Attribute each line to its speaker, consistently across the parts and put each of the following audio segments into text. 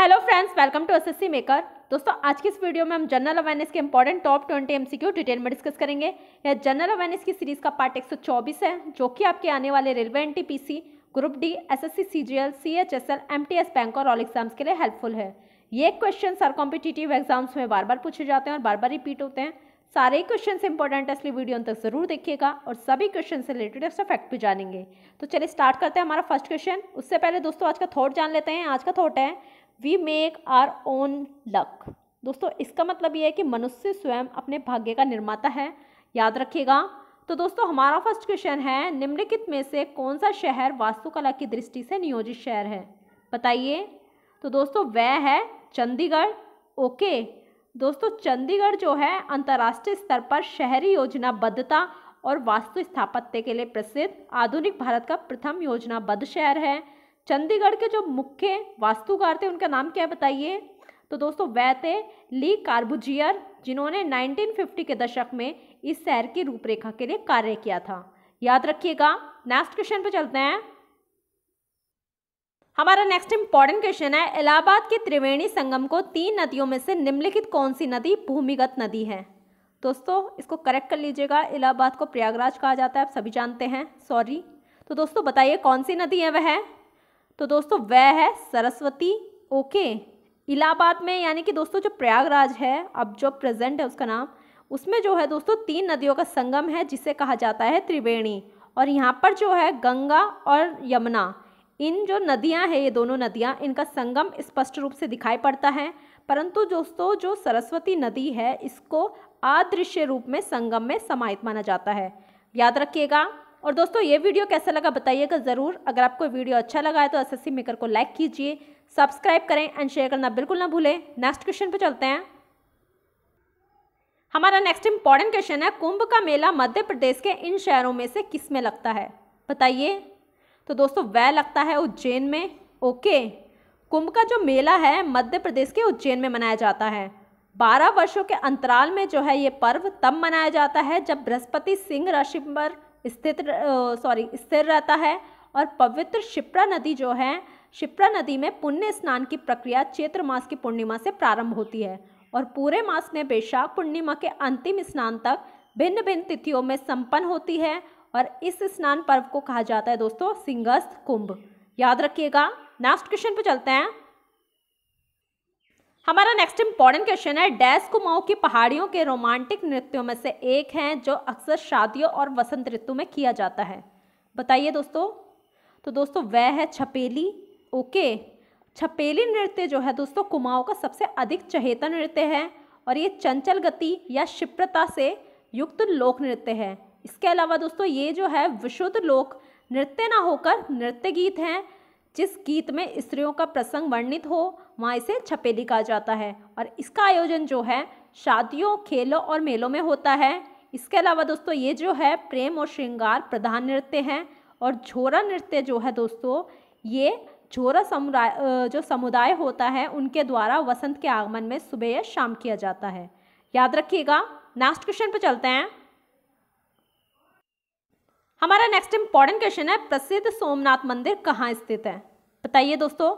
Speaker 1: hello friends welcome to SSC Maker दोस्तों आज की इस वीडियो में हम जनरल अवेयरनेस के important top twenty MCQ detail में डिस्कस करेंगे यह जनरल अवेयरनेस की सीरीज का पार्ट 124 है जो कि आपके आने वाले रेलवे एन group D SSC CGL CHSL सी बैंक और ऑल एग्जाम्स के लिए हेल्पफुल है ये क्वेश्चन सर कॉम्पिटिटिव एग्जाम्स में बार बार पूछे जाते हैं और बार बार रिपीट होते हैं सारे ही क्वेश्चन इंपॉर्टेंट है इसलिए वीडियो तक जरूर देखिएगा और सभी क्वेश्चन से रिलेटेड एक्स्ट्रा फैक्ट भी जानेंगे तो चलिए स्टार्ट करते हैं हमारा फर्स्ट क्वेश्चन उससे पहले दोस्तों आज का थॉट जान लेते हैं आज का थॉट है we make our own luck दोस्तों इसका मतलब ये है कि मनुष्य स्वयं अपने भाग्य का निर्माता है याद रखिएगा तो दोस्तों हमारा फर्स्ट क्वेश्चन है निम्नलिखित में से कौन सा शहर वास्तुकला की दृष्टि से नियोजित शहर है बताइए तो दोस्तों वह है चंडीगढ़ ओके दोस्तों चंडीगढ़ जो है अंतर्राष्ट्रीय स्तर पर शहरी योजनाबद्धता और वास्तु स्थापत्य के लिए प्रसिद्ध आधुनिक भारत का प्रथम योजनाबद्ध शहर है चंडीगढ़ के जो मुख्य वास्तुकार थे उनका नाम क्या बताइए तो दोस्तों वह थे ली कार्बुजियर जिन्होंने 1950 के दशक में इस शहर की रूपरेखा के लिए कार्य किया था याद रखिएगा नेक्स्ट क्वेश्चन पे चलते हैं हमारा नेक्स्ट इंपॉर्टेंट क्वेश्चन है इलाहाबाद के त्रिवेणी संगम को तीन नदियों में से निम्नलिखित कौन सी नदी भूमिगत नदी है दोस्तों इसको करेक्ट कर लीजिएगा इलाहाबाद को प्रयागराज कहा जाता है आप सभी जानते हैं सॉरी तो दोस्तों बताइए कौन सी नदी है वह तो दोस्तों वह है सरस्वती ओके इलाहाबाद में यानी कि दोस्तों जो प्रयागराज है अब जो प्रेजेंट है उसका नाम उसमें जो है दोस्तों तीन नदियों का संगम है जिसे कहा जाता है त्रिवेणी और यहाँ पर जो है गंगा और यमुना इन जो नदियाँ हैं ये दोनों नदियाँ इनका संगम स्पष्ट रूप से दिखाई पड़ता है परंतु दोस्तों जो सरस्वती नदी है इसको अदृश्य रूप में संगम में समाहित माना जाता है याद रखिएगा और दोस्तों ये वीडियो कैसा लगा बताइएगा ज़रूर अगर आपको वीडियो अच्छा लगा है तो एस मेकर को लाइक कीजिए सब्सक्राइब करें एंड शेयर करना बिल्कुल ना भूलें नेक्स्ट क्वेश्चन पर चलते हैं हमारा नेक्स्ट इंपॉर्टेंट क्वेश्चन है कुंभ का मेला मध्य प्रदेश के इन शहरों में से किस में लगता है बताइए तो दोस्तों वह लगता है उज्जैन में ओके कुंभ का जो मेला है मध्य प्रदेश के उज्जैन में मनाया जाता है बारह वर्षों के अंतराल में जो है ये पर्व तब मनाया जाता है जब बृहस्पति सिंह राशि पर स्थित सॉरी स्थिर रहता है और पवित्र शिप्रा नदी जो है शिप्रा नदी में पुण्य स्नान की प्रक्रिया चैत्र मास की पूर्णिमा से प्रारंभ होती है और पूरे मास में बैशाख पूर्णिमा के अंतिम स्नान तक भिन्न भिन्न तिथियों में संपन्न होती है और इस स्नान पर्व को कहा जाता है दोस्तों सिंगस्थ कुंभ याद रखिएगा नेक्स्ट क्वेश्चन पे चलते हैं हमारा नेक्स्ट इम्पॉर्टेंट क्वेश्चन है डैश कुमाऊ की पहाड़ियों के रोमांटिक नृत्यों में से एक हैं जो अक्सर शादियों और वसंत ऋतु में किया जाता है बताइए दोस्तों तो दोस्तों वह है छपेली ओके छपेली नृत्य जो है दोस्तों कुमाऊ का सबसे अधिक चहेता नृत्य है और ये चंचल गति या क्षिप्रता से युक्त लोक नृत्य है इसके अलावा दोस्तों ये जो है विशुद्ध लोक नृत्य ना होकर नृत्य गीत हैं जिस गीत में स्त्रियों का प्रसंग वर्णित हो वहाँ इसे छपेली कहा जाता है और इसका आयोजन जो है शादियों खेलों और मेलों में होता है इसके अलावा दोस्तों ये जो है प्रेम और श्रृंगार प्रधान नृत्य हैं और झोरा नृत्य जो है दोस्तों ये झोरा समुदाय जो समुदाय होता है उनके द्वारा वसंत के आगमन में सुबह या शाम किया जाता है याद रखिएगा नेक्स्ट क्वेश्चन पर चलते हैं हमारा नेक्स्ट इंपॉर्टेंट क्वेश्चन है प्रसिद्ध सोमनाथ मंदिर कहाँ स्थित है बताइए दोस्तों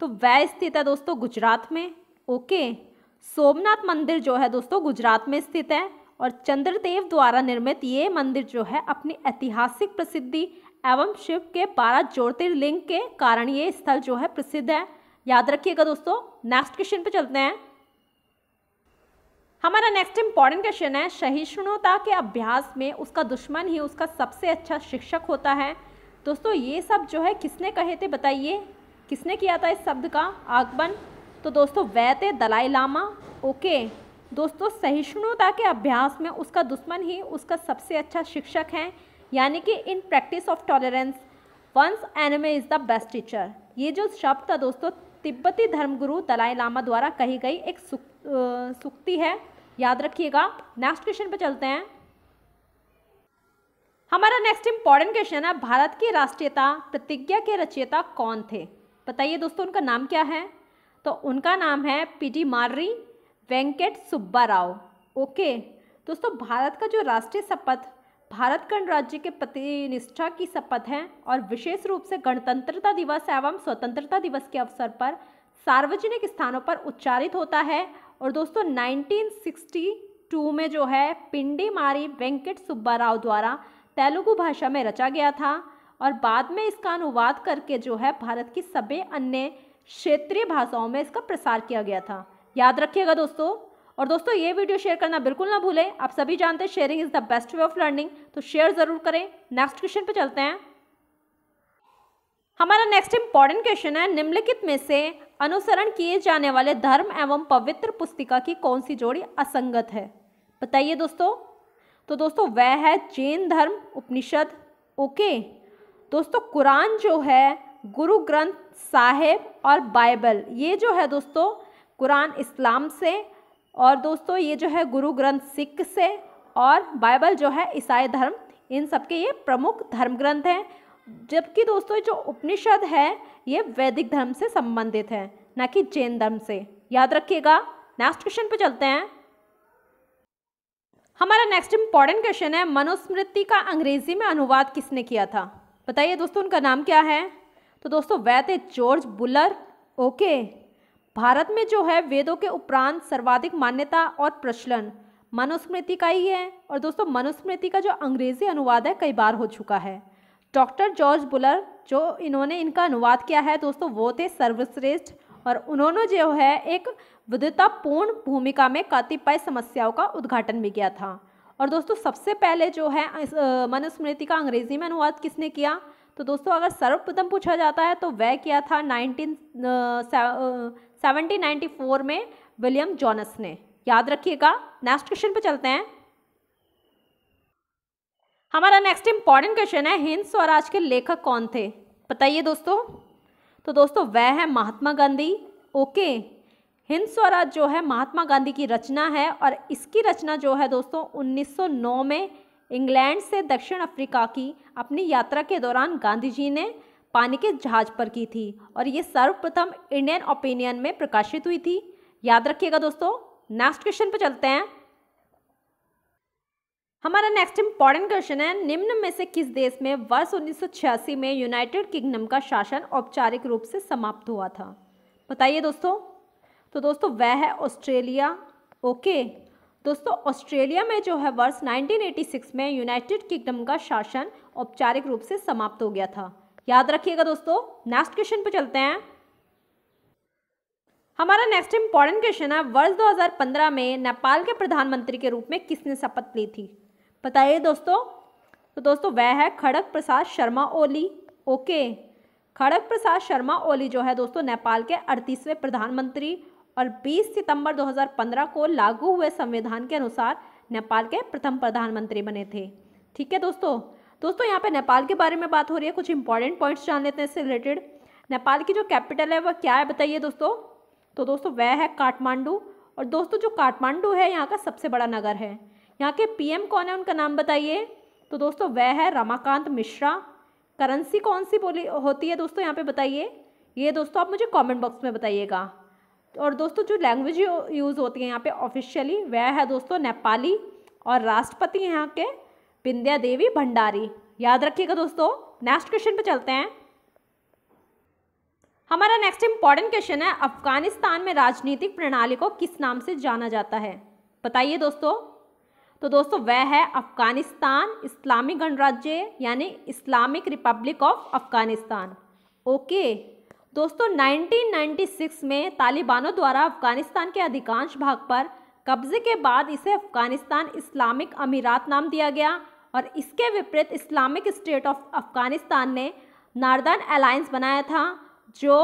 Speaker 1: तो वह स्थित है दोस्तों गुजरात में ओके सोमनाथ मंदिर जो है दोस्तों गुजरात में स्थित है और चंद्रदेव द्वारा निर्मित ये मंदिर जो है अपनी ऐतिहासिक प्रसिद्धि एवं शिव के बारह ज्योतिर्लिंग के कारण ये स्थल जो है प्रसिद्ध है याद रखिएगा दोस्तों नेक्स्ट क्वेश्चन पे चलते हैं हमारा नेक्स्ट इम्पॉर्टेंट क्वेश्चन है सहिष्णुता के अभ्यास में उसका दुश्मन ही उसका सबसे अच्छा शिक्षक होता है दोस्तों ये सब जो है किसने कहे थे बताइए किसने किया था इस शब्द का आगमन तो दोस्तों वैते थे दलाई लामा ओके दोस्तों सहिष्णुता के अभ्यास में उसका दुश्मन ही उसका सबसे अच्छा शिक्षक है यानी कि in practice of tolerance one's enemy is the best teacher ये जो शब्द था दोस्तों तिब्बती धर्मगुरु दलाई लामा द्वारा कही गई एक सुख सूखती है याद रखिएगा नेक्स्ट क्वेश्चन पे चलते हैं हमारा नेक्स्ट इंपॉर्टेंट क्वेश्चन है भारत की राष्ट्रीयता प्रतिज्ञा के रचयिता कौन थे बताइए दोस्तों उनका नाम क्या है तो उनका नाम है पीटी मार्री वेंकट सुब्बा राव ओके दोस्तों भारत का जो राष्ट्रीय शपथ भारत गणराज्य के प्रतिनिष्ठा की शपथ है और विशेष रूप से गणतंत्रता दिवस एवं स्वतंत्रता दिवस के अवसर पर सार्वजनिक स्थानों पर उच्चारित होता है और दोस्तों 1962 में जो है पिंडी मारी वेंकट सुब्बा राव द्वारा तेलुगु भाषा में रचा गया था और बाद में इसका अनुवाद करके जो है भारत की सभी अन्य क्षेत्रीय भाषाओं में इसका प्रसार किया गया था याद रखिएगा दोस्तों और दोस्तों ये वीडियो शेयर करना बिल्कुल ना भूलें आप सभी जानते हैं sharing is the best way of learning तो शेयर ज़रूर करें नेक्स्ट क्वेश्चन पे चलते हैं हमारा नेक्स्ट इंपॉर्टेंट क्वेश्चन है निम्नलिखित में से अनुसरण किए जाने वाले धर्म एवं पवित्र पुस्तिका की कौन सी जोड़ी असंगत है बताइए दोस्तों तो दोस्तों वह है जैन धर्म उपनिषद ओके दोस्तों कुरान जो है गुरु ग्रंथ साहेब और बाइबल ये जो है दोस्तों कुरान इस्लाम से और दोस्तों ये जो है गुरु ग्रंथ सिख से और बाइबल जो है ईसाई धर्म इन सबके ये प्रमुख धर्म ग्रंथ हैं जबकि दोस्तों जो उपनिषद है ये वैदिक धर्म से संबंधित है ना कि जैन धर्म से याद रखिएगा नेक्स्ट क्वेश्चन पे चलते हैं हमारा नेक्स्ट इंपॉर्टेंट क्वेश्चन है मनुस्मृति का अंग्रेजी में अनुवाद किसने किया था बताइए दोस्तों उनका नाम क्या है तो दोस्तों वैद जॉर्ज बुलर ओके भारत में जो है वेदों के उपरांत सर्वाधिक मान्यता और प्रचलन मनुस्मृति का ही है और दोस्तों मनुस्मृति का जो अंग्रेजी अनुवाद है कई बार हो चुका है डॉक्टर जॉर्ज बुलर जो इन्होंने इनका अनुवाद किया है दोस्तों वो थे सर्वश्रेष्ठ और उन्होंने जो है एक विधतापूर्ण भूमिका में कतिपय समस्याओं का उद्घाटन भी किया था और दोस्तों सबसे पहले जो है मनुस्मृति का अंग्रेजी में अनुवाद किसने किया तो दोस्तों अगर सर्वप्रथम पूछा जाता है तो वह किया था नाइनटीन सेवनटीन नाइन्टी फोर में विलियम जॉनस ने याद रखिएगा नेक्स्ट क्वेश्चन पर चलते हैं हमारा नेक्स्ट इंपॉर्टेंट क्वेश्चन है हिंद स्वराज के लेखक कौन थे बताइए दोस्तों तो दोस्तों वह है महात्मा गांधी ओके हिंद स्वराज जो है महात्मा गांधी की रचना है और इसकी रचना जो है दोस्तों 1909 में इंग्लैंड से दक्षिण अफ्रीका की अपनी यात्रा के दौरान गांधी जी ने पानी के जहाज पर की थी और ये सर्वप्रथम इंडियन ओपिनियन में प्रकाशित हुई थी याद रखिएगा दोस्तों नेक्स्ट क्वेश्चन पर चलते हैं हमारा नेक्स्ट इम्पॉर्टेंट क्वेश्चन है निम्न में से किस देश में वर्ष उन्नीस में यूनाइटेड किंगडम का शासन औपचारिक रूप से समाप्त हुआ था बताइए दोस्तों तो दोस्तों वह है ऑस्ट्रेलिया ओके दोस्तों ऑस्ट्रेलिया में जो है वर्ष 1986 में यूनाइटेड किंगडम का शासन औपचारिक रूप से समाप्त हो गया था याद रखिएगा दोस्तों नेक्स्ट क्वेश्चन पर चलते हैं हमारा नेक्स्ट इम्पॉर्टेंट क्वेश्चन है वर्ष 2015 में नेपाल के प्रधानमंत्री के रूप में किसने शपथ ली थी बताइए दोस्तों तो दोस्तों वह है खड़ग प्रसाद शर्मा ओली ओके खड़ग प्रसाद शर्मा ओली जो है दोस्तों नेपाल के अड़तीसवें प्रधानमंत्री और 20 सितंबर 2015 को लागू हुए संविधान के अनुसार नेपाल के प्रथम प्रधानमंत्री बने थे ठीक है दोस्तों दोस्तों यहाँ पे नेपाल के बारे में बात हो रही है कुछ इंपॉर्टेंट पॉइंट्स जान लेते हैं इससे रिलेटेड नेपाल की जो कैपिटल है वह क्या है बताइए दोस्तों तो दोस्तों वह है काठमांडू और दोस्तों जो काठमांडू है यहाँ का सबसे बड़ा नगर है यहाँ के पीएम कौन है उनका नाम बताइए तो दोस्तों वह है रमाकांत मिश्रा करेंसी कौन सी बोली होती है दोस्तों यहाँ पे बताइए ये दोस्तों आप मुझे कमेंट बॉक्स में बताइएगा और दोस्तों जो लैंग्वेज यूज़ होती है यहाँ पे ऑफिशियली वह है दोस्तों नेपाली और राष्ट्रपति यहाँ के बिंद्या देवी भंडारी याद रखिएगा दोस्तों नेक्स्ट क्वेश्चन पे चलते हैं हमारा नेक्स्ट इम्पॉर्टेंट क्वेश्चन है अफगानिस्तान में राजनीतिक प्रणाली को किस नाम से जाना जाता है बताइए दोस्तों तो दोस्तों वह है अफ़गानिस्तान इस्लामिक गणराज्य यानी Islamic Republic of Afghanistan okay दोस्तों 1996 में तालिबानों द्वारा अफ़गानिस्तान के अधिकांश भाग पर कब्ज़े के बाद इसे अफ़गानिस्तान इस्लामिक अमीरात नाम दिया गया और इसके विपरीत इस्लामिक स्टेट ऑफ अफ़गानिस्तान ने नार्दर्न अलायंस बनाया था जो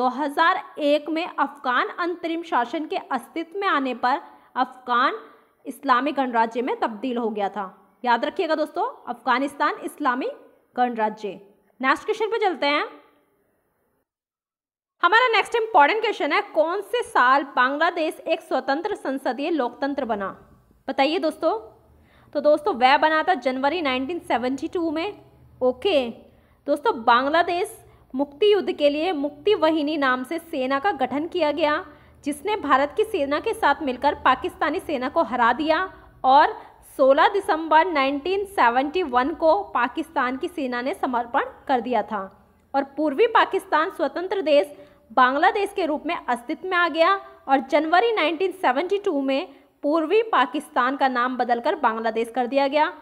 Speaker 1: 2001 में अफ़गान अंतरिम शासन के अस्तित्व में आने पर अफ़गान इस्लामी गणराज्य में तब्दील हो गया था याद रखिएगा दोस्तों अफगानिस्तान इस्लामी गणराज्य नेक्स्ट क्वेश्चन पे चलते हैं हमारा नेक्स्ट इंपॉर्टेंट क्वेश्चन है कौन से साल बांग्लादेश एक स्वतंत्र संसदीय लोकतंत्र बना बताइए दोस्तों तो दोस्तों वह बना था जनवरी 1972 में ओके दोस्तों बांग्लादेश मुक्ति युद्ध के लिए मुक्ति वहिनी नाम से सेना का गठन किया गया जिसने भारत की सेना के साथ मिलकर पाकिस्तानी सेना को हरा दिया और 16 दिसंबर 1971 को पाकिस्तान की सेना ने समर्पण कर दिया था और पूर्वी पाकिस्तान स्वतंत्र देश बांग्लादेश के रूप में अस्तित्व में आ गया और जनवरी 1972 में पूर्वी पाकिस्तान का नाम बदलकर बांग्लादेश कर दिया गया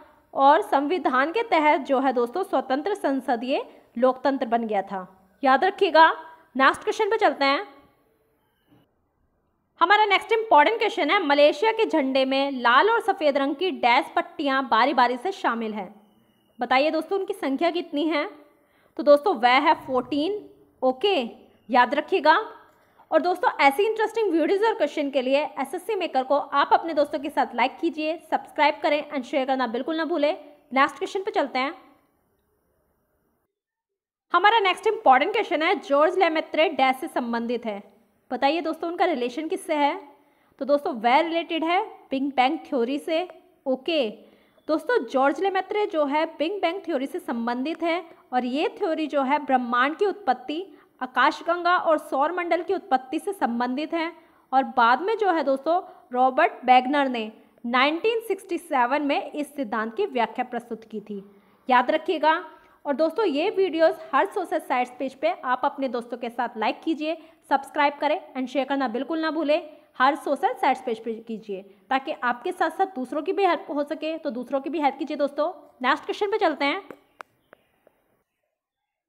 Speaker 1: और संविधान के तहत जो है दोस्तों स्वतंत्र संसदीय लोकतंत्र बन गया था याद रखिएगा नेक्स्ट क्वेश्चन पर चलते हैं हमारा नेक्स्ट इंपॉर्टेंट क्वेश्चन है मलेशिया के झंडे में लाल और सफ़ेद रंग की डैश पट्टियाँ बारी बारी से शामिल हैं बताइए दोस्तों उनकी संख्या कितनी है तो दोस्तों वह है फोर्टीन ओके याद रखिएगा और दोस्तों ऐसी इंटरेस्टिंग वीडियोज़ और क्वेश्चन के लिए एसएससी मेकर को आप अपने दोस्तों के साथ लाइक कीजिए सब्सक्राइब करें एंड शेयर करना बिल्कुल ना भूलें नेक्स्ट क्वेश्चन पे चलते हैं हमारा नेक्स्ट इंपॉर्टेंट क्वेश्चन है जॉर्ज लेमेत्रे डैश से संबंधित है बताइए दोस्तों उनका रिलेशन किससे है तो दोस्तों वह रिलेटेड है पिंग बैंक थ्योरी से ओके दोस्तों जॉर्ज लेमेत्रे जो है पिंग बैंक थ्योरी से संबंधित है और ये थ्योरी जो है ब्रह्मांड की उत्पत्ति आकाशगंगा और सौरमंडल की उत्पत्ति से संबंधित है और बाद में जो है दोस्तों रॉबर्ट बैगनर ने 1967 में इस सिद्धांत की व्याख्या प्रस्तुत की थी याद रखिएगा और दोस्तों ये वीडियोस हर सोशल साइट्स पेज पे आप अपने दोस्तों के साथ लाइक कीजिए सब्सक्राइब करें एंड शेयर करना बिल्कुल ना भूलें हर सोशल साइट्स पेज पर कीजिए ताकि आपके साथ साथ दूसरों की भी हेल्प हो सके तो दूसरों की भी हेल्प कीजिए दोस्तों नेक्स्ट क्वेश्चन पे चलते हैं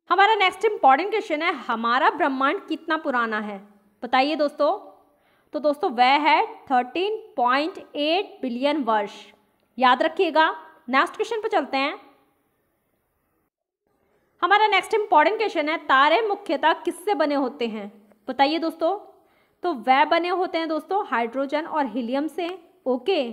Speaker 1: हमारा नेक्स्ट इंपॉर्टेंट क्वेश्चन है हमारा ब्रह्मांड कितना पुराना है बताइए दोस्तों तो दोस्तों वह है 13.8 बिलियन वर्ष याद रखिएगा नेक्स्ट क्वेश्चन पर चलते हैं हमारा नेक्स्ट इंपॉर्टेंट क्वेश्चन है तारे मुख्यतः किससे बने होते हैं बताइए दोस्तों तो वह बने होते हैं दोस्तों हाइड्रोजन और हीलियम से ओके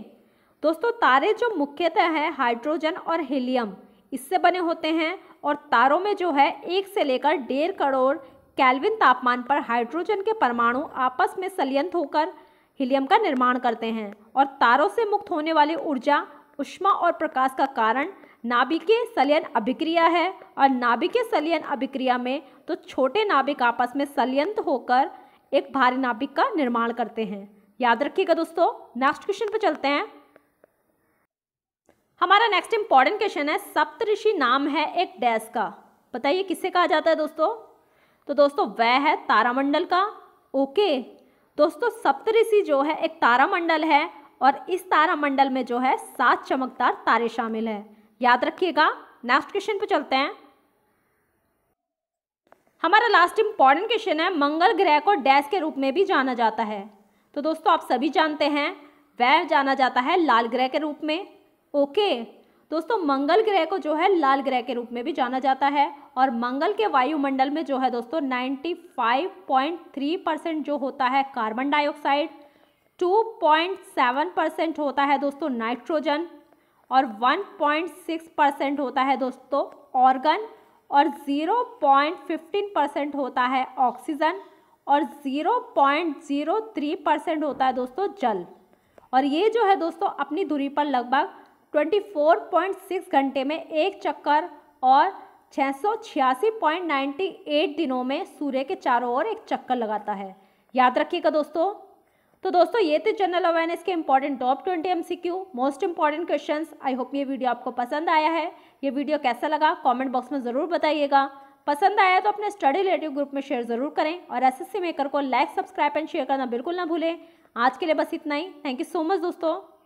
Speaker 1: दोस्तों तारे जो मुख्यतः है हाइड्रोजन और हीलियम इससे बने होते हैं और तारों में जो है एक से लेकर डेढ़ करोड़ कैलविन तापमान पर हाइड्रोजन के परमाणु आपस में संलयंत होकर हीलियम का निर्माण करते हैं और तारों से मुक्त होने वाली ऊर्जा उष्मा और प्रकाश का कारण नाभिकीय सलियन अभिक्रिया है और नाभिकीय सलियन अभिक्रिया में तो छोटे नाभिक आपस में सलयंत होकर एक भारी नाभिक का निर्माण करते हैं याद रखिएगा दोस्तों नेक्स्ट क्वेश्चन पे चलते हैं हमारा नेक्स्ट इंपॉर्टेंट क्वेश्चन है सप्तऋषि नाम है एक डैश का बताइए किससे कहा जाता है दोस्तों तो दोस्तों वह है तारामंडल का ओके दोस्तों सप्तऋषि जो है एक तारामंडल है और इस तारामंडल में जो है सात चमकदार तारे शामिल हैं याद रखिएगा नेक्स्ट क्वेश्चन पे चलते हैं हमारा लास्ट इम्पॉर्टेंट क्वेश्चन है मंगल ग्रह को डैश के रूप में भी जाना जाता है तो दोस्तों आप सभी जानते हैं वह जाना जाता है लाल ग्रह के रूप में ओके दोस्तों मंगल ग्रह को जो है लाल ग्रह के रूप में भी जाना जाता है और मंगल के वायुमंडल में जो है दोस्तों 95.3 परसेंट जो होता है कार्बन डाइऑक्साइड 2.7 परसेंट होता है दोस्तों नाइट्रोजन और 1.6 परसेंट होता है दोस्तों ऑर्गन और 0.15 परसेंट होता है ऑक्सीजन और 0.03 परसेंट होता है दोस्तों जल और ये जो है दोस्तों अपनी दूरी पर लगभग 24.6 घंटे में एक चक्कर और छः दिनों में सूर्य के चारों ओर एक चक्कर लगाता है याद रखिएगा दोस्तों तो दोस्तों ये थे जनरल अवेयरनेस के important top twenty M C Q most important question I hope ये वीडियो आपको पसंद आया है ये वीडियो कैसा लगा कॉमेंट बॉक्स में ज़रूर बताइएगा पसंद आया तो अपने स्टडी रिलेटिव ग्रुप में शेयर ज़रूर करें और एस एस मेकर को लाइक सब्सक्राइब एंड शेयर करना बिल्कुल ना भूलें आज के लिए बस इतना ही थैंक यू सो मच दोस्तों